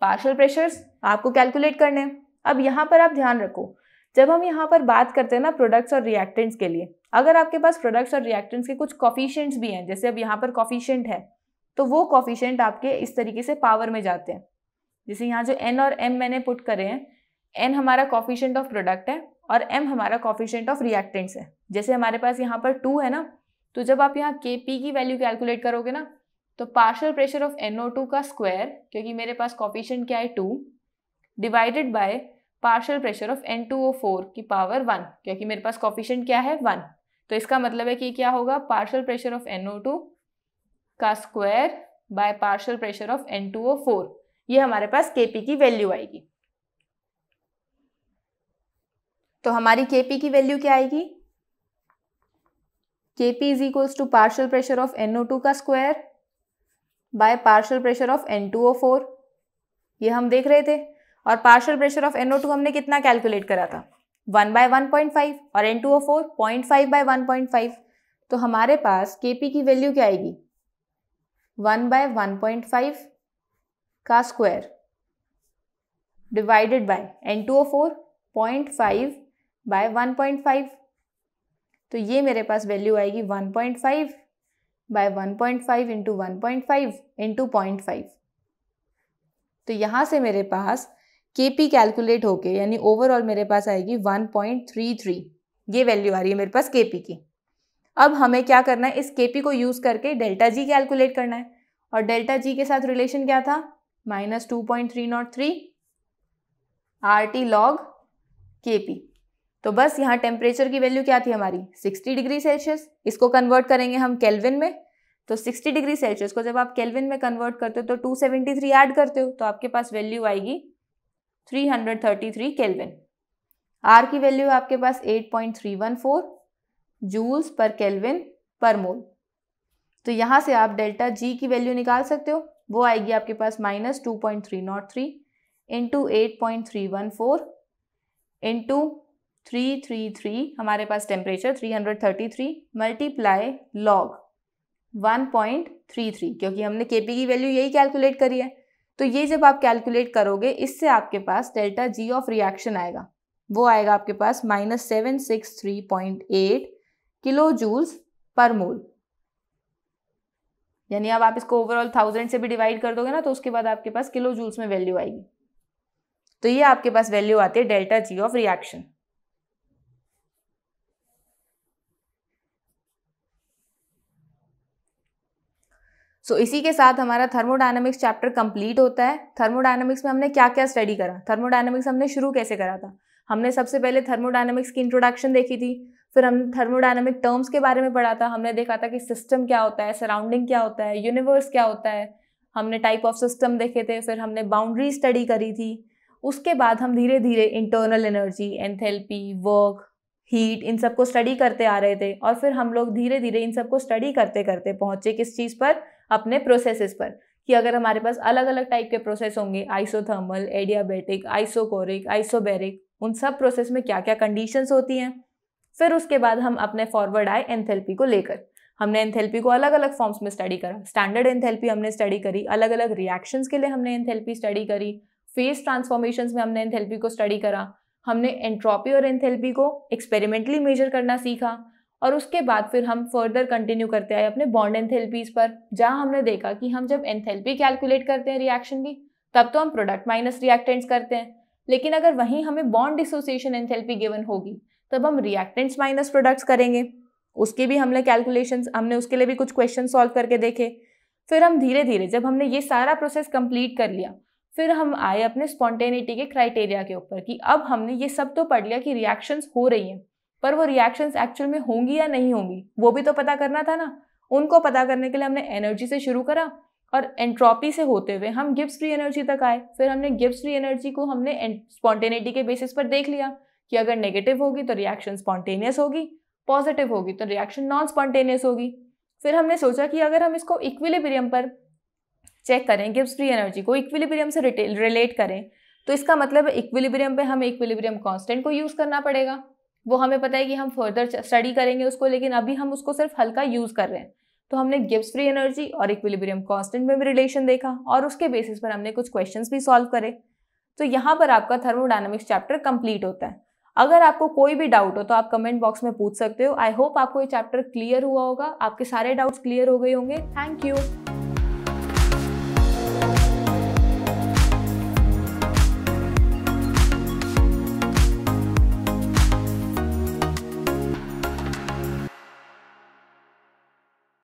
पार्शल प्रेशर्स आपको कैलकुलेट करने हैं अब यहाँ पर आप ध्यान रखो जब हम यहाँ पर बात करते हैं ना प्रोडक्ट्स और रिएक्टेंट्स के लिए अगर आपके पास प्रोडक्ट्स और रिएक्टेंट्स के कुछ कॉफिशियंट्स भी हैं जैसे अब यहाँ पर कॉफिशियंट है तो वो कॉफिशेंट आपके इस तरीके से पावर में जाते हैं जैसे यहाँ जो एन और एम मैंने पुट करे हैं एन हमारा कॉफिशेंट ऑफ प्रोडक्ट है और एम हमारा कॉफिशेंट ऑफ रिएक्टेंट्स है जैसे हमारे पास यहाँ पर टू है ना तो जब आप यहाँ के पी की वैल्यू कैलकुलेट करोगे ना तो पार्शल प्रेशर ऑफ टू का स्क्वायर क्योंकि मेरे पास कॉफिशेंट क्या है two divided by partial pressure of N two O four की पावर वन क्योंकि मेरे पास कॉफिशेंट क्या है वन तो इसका मतलब है कि क्या होगा पार्शल प्रेशर ऑफ टू का square by partial pressure of N two O four ये हमारे पास केपी की वैल्यू आएगी तो हमारी केपी की वैल्यू क्या आएगी K P is equals to partial pressure of NO two का square by partial pressure of N two O four ये हम देख रहे थे और partial pressure of NO two हमने कितना कैलकुलेट करा था one by one point five और N two O four point five by one point five तो हमारे पास केपी की वैल्यू क्या आएगी one by one point five का square divided by N two O four point five by one point five तो ये मेरे पास वैल्यू आएगी one point five by one point five into one point five into point five तो यहाँ से मेरे पास के पी कैलकुलेट होके यानी ओवरऑल मेरे पास आएगी वन पॉइंट थ्री थ्री ये वैल्यू आ रही है मेरे पास के पी की अब हमें क्या करना है इस के पी को यूज़ करके डेल्टा जी कैलकुलेट करना है और डेल्टा जी के साथ रिलेशन क्या था minus two point three not three R T log K P तो बस यहाँ टेम्परेचर की वैल्यू क्या थी हमारी 60 डिग्री सेल्सियस इसको कन्वर्ट करेंगे हम केल्विन में तो 60 डिग्री सेल्सियस को जब आप केल्विन में कन्वर्ट करते हो तो 273 ऐड करते हो तो आपके पास वैल्यू आएगी 333 केल्विन आर की वैल्यू आपके पास 8.314 जूल्स पर केल्विन पर मोल तो यहाँ से आप डेल्टा जी की वैल्यू निकाल सकते हो वो आएगी आपके पास minus two point three not three into eight point three one four into three three three हमारे पास temperature three hundred thirty three multiply log one point three three क्योंकि हमने के पी की वैल्यू यही कैलकुलेट करी है तो ये जब आप कैलकुलेट करोगे इससे आपके पास डेल्टा जी ऑफ रिएक्शन आएगा वो आएगा आपके पास minus seven six three point eight kilo joules per mole यानी अब आप इसको ओवरऑल थाउजेंड से भी डिवाइड कर दोगे ना तो उसके बाद आपके पास किलो जूल्स में वैल्यू आएगी तो ये आपके पास वैल्यू आती है delta G of reaction so so, इसी के साथ हमारा थर्मोडायनेमिक्स चैप्टर कंप्लीट होता है थर्मोडायनेमिक्स में हमने क्या क्या स्टडी करा थर्मोडायनेमिक्स हमने शुरू कैसे करा था हमने सबसे पहले थर्मोडायनेमिक्स की इंट्रोडक्शन देखी थी फिर हम थर्मोडाइनमिक टर्म्स के बारे में पढ़ा था हमने देखा था कि सिस्टम क्या होता है सराउंडिंग क्या होता है यूनिवर्स क्या होता है हमने टाइप ऑफ सिस्टम देखे थे फिर हमने बाउंड्री स्टडी करी थी उसके बाद हम धीरे धीरे internal energy enthalpy work heat इन सबको स्टडी करते आ रहे थे और फिर हम लोग धीरे धीरे इन सबको स्टडी करते करते पहुँचे किस चीज़ पर अपने प्रोसेसेस पर कि अगर हमारे पास अलग अलग टाइप के प्रोसेस होंगे आइसोथर्मल एडियाबेटिक आइसोकोरिक आइसोबेरिक उन सब प्रोसेस में क्या क्या कंडीशंस होती हैं फिर उसके बाद हम अपने फॉरवर्ड आए एंथेल्पी को लेकर हमने एंथेल्पी को अलग अलग फॉर्म्स में स्टडी करा स्टैंडर्ड एंथेल्पी हमने स्टडी करी अलग अलग रिएक्शंस के लिए हमने एंथेल्पी स्टडी करी फेस ट्रांसफॉर्मेशन में हमने एंथेल्पी को स्टडी करा हमने एंट्रोपी और एंथेल्पी को एक्सपेरिमेंटली मेजर करना सीखा और उसके बाद फिर हम फर्दर कंटिन्यू करते आए अपने बॉन्ड एंथेल्पीज पर जहाँ हमने देखा कि हम जब एंथेल्पी कैलकुलेट करते हैं रिएक्शन की तब तो हम प्रोडक्ट माइनस रिएक्टेंट्स करते हैं लेकिन अगर वहीं हमें बॉन्ड डिसोसिएशन एंथेल्पी गिवन होगी तब हम रिएक्टेंट्स माइनस प्रोडक्ट्स करेंगे उसके भी हमने कैलकुलेशन हमने उसके लिए भी कुछ क्वेश्चन सॉल्व करके देखे फिर हम धीरे धीरे जब हमने ये सारा प्रोसेस कंप्लीट कर लिया फिर हम आए अपने स्पॉन्टेनिटी के क्राइटेरिया के ऊपर कि अब हमने ये सब तो पढ़ लिया कि रिएक्शंस हो रही हैं पर वो रिएक्शंस एक्चुअल में होंगी या नहीं होंगी वो भी तो पता करना था ना उनको पता करने के लिए हमने एनर्जी से शुरू करा और एंट्रॉपी से होते हुए हम गिप्स फ्री एनर्जी तक आए फिर हमने गिप्स फ्री एनर्जी को हमने स्पॉन्टेनिटी के बेसिस पर देख लिया कि अगर नेगेटिव होगी तो रिएक्शन स्पॉन्टेनियस होगी पॉजिटिव होगी तो रिएक्शन नॉन स्पॉन्टेनियस होगी फिर हमने सोचा कि अगर हम इसको इक्विलिब्रियम पर चेक करें गिब्स फ्री एनर्जी को इक्विलिब्रियम से रिलेट करें तो इसका मतलब इक्विलिब्रियम पे हमें इक्विलिब्रियम कांस्टेंट को यूज़ करना पड़ेगा वो हमें पता है कि हम फर्दर स्टडी करेंगे उसको लेकिन अभी हम उसको सिर्फ हल्का यूज़ कर रहे हैं तो हमने गिब्स फ्री एनर्जी और इक्विलिब्रियम कॉन्स्टेंट में भी रिलेशन देखा और उसके बेसिस पर हमने कुछ क्वेश्चन भी सॉल्व करे तो यहाँ पर आपका थर्मोडाइनमिक्स चैप्टर कंप्लीट होता है अगर आपको कोई भी डाउट हो तो आप कमेंट बॉक्स में पूछ सकते हो आई होप आपको ये चैप्टर क्लियर हुआ होगा आपके सारे डाउट्स क्लियर हो गए होंगे थैंक यू